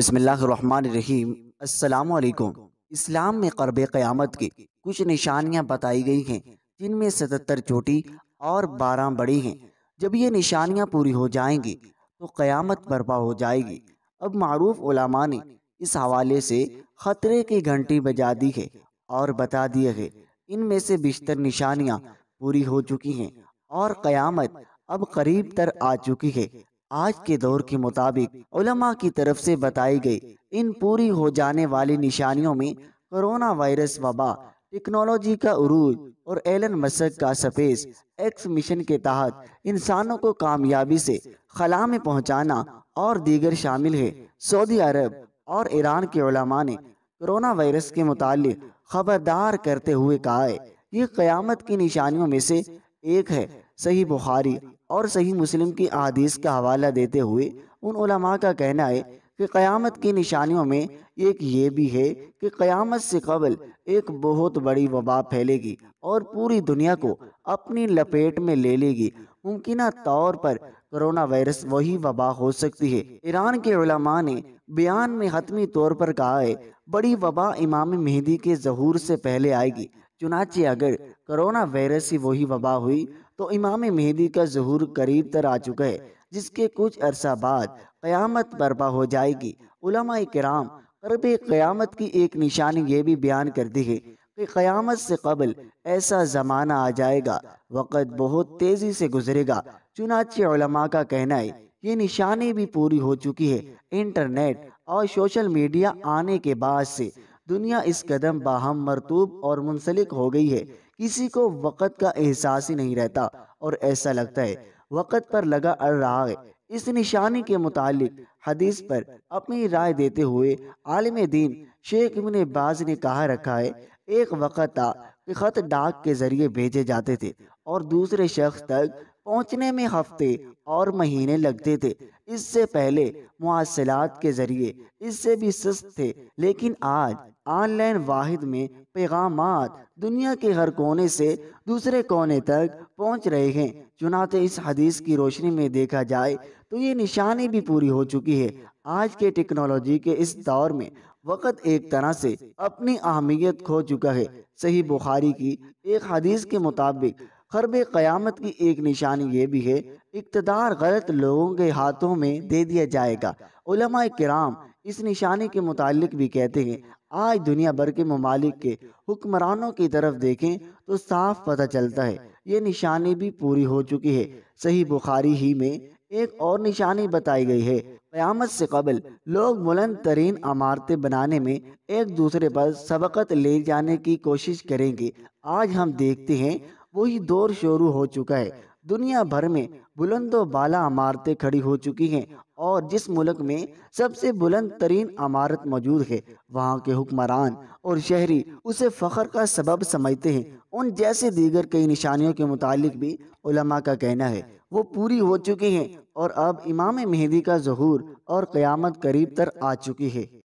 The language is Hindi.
बसमीम इस्लाम में करब क्यामत की कुछ निशानियां बताई गई हैं जिनमें सतहत्तर छोटी और बारह बड़ी हैं जब ये निशानियां पूरी हो जाएंगी तो क़यामत बर्पा हो जाएगी अब मरूफ ने इस हवाले से ख़तरे की घंटी बजा दी है और बता दिए है इनमें से बिशतर निशानियाँ पूरी हो चुकी हैं और क़यामत अब करीब तर आ चुकी है आज के दौर के मुताबिक उलमा की तरफ से बताई गई इन पूरी हो जाने वाली निशानियों में कोरोना वायरस वबा टेक्नोलॉजी का उरूज और एलन मसक का सफेस एक्स मिशन के तहत इंसानों को कामयाबी से खला में पहुंचाना और दीगर शामिल है सऊदी अरब और ईरान के उलमा ने कोरोना वायरस के मुताल खबरदार करते हुए कहा है ये क्यामत की निशानियों में से एक है सही बुखारी और सही मुस्लिम की अदीस का हवाला देते हुए उन उलमा का कहना है कि क़यामत की निशानियों में एक ये भी है कि क़यामत से कबल एक बहुत बड़ी वबा फैलेगी और पूरी दुनिया को अपनी लपेट में ले लेगी मुमकिन तौर पर करोना वायरस वही वबा हो सकती है ईरान के उलमा ने बयान में हतमी तौर पर कहा है बड़ी वबा इमाम मेहंदी के जहूर से पहले आएगी चुनाचे अगर कोरोना वायरस से वही वबा हुई तो इमाम मेहदी का जहूर करीब तर आ चुका है जिसके कुछ अरसा बाद क़यामत बर्पा हो जाएगी उलमा कराम करब क़यामत की एक निशानी ये भी बयान कर दी है कि क़यामत से कबल ऐसा ज़माना आ जाएगा वक़्त बहुत तेज़ी से गुजरेगा चुनाचे उलमा का कहना है ये निशानी भी पूरी हो चुकी है इंटरनेट और सोशल मीडिया आने के बाद से दुनिया इस कदम बाहम मरतूब और मुंसलिक हो गई है किसी को वक़्त का एहसास ही नहीं रहता और ऐसा लगता है वक़्त पर लगा अड़ रहा है इस निशानी के मुतालिक हदीस पर अपनी राय देते हुए आलम दीन शेख इबन बाज ने कहा रखा है एक वक़्त था कि ख़त डाक के ज़रिए भेजे जाते थे और दूसरे शख्स तक पहुंचने में हफ्ते और महीने लगते थे इससे पहले मवासलात के ज़रिए इससे भी सस्त थे लेकिन आज ऑनलाइन वाहिद में पैगाम दुनिया के हर कोने से दूसरे कोने तक पहुंच रहे हैं चुनाते इस हदीस की रोशनी में देखा जाए तो ये निशानी भी पूरी हो चुकी है आज के टेक्नोलॉजी के इस दौर में वक़्त एक तरह से अपनी अहमियत खो चुका है सही बुखारी की एक हदीस के मुताबिक खरब क़यामत की एक निशानी ये भी है इकतदार गलत लोगों के हाथों में दे दिया जाएगा उलमा कराम इस निशानी के मुतालिक भी कहते हैं आज दुनिया भर के ममालिक के हुक्मरानों की तरफ देखें तो साफ पता चलता है ये निशानी भी पूरी हो चुकी है सही बुखारी ही में एक और निशानी बताई गई है क्यामत से कबल लोग बुलंद तरीन इमारतें बनाने में एक दूसरे पर सबकत ले जाने की कोशिश करेंगे आज हम देखते हैं वही दौर शुरू हो चुका है दुनिया भर में बुलंद बाला इमारतें खड़ी हो चुकी हैं और जिस मुल्क में सबसे बुलंद तरीन इमारत मौजूद है वहाँ के हुक्मरान और शहरी उसे फ़ख्र का सबब समझते हैं उन जैसे दीगर कई निशानियों के मुतालिक भी उलमा का कहना है वो पूरी हो चुकी हैं और अब इमाम मेहंदी का जहूर और क़यामत करीब तर आ चुकी है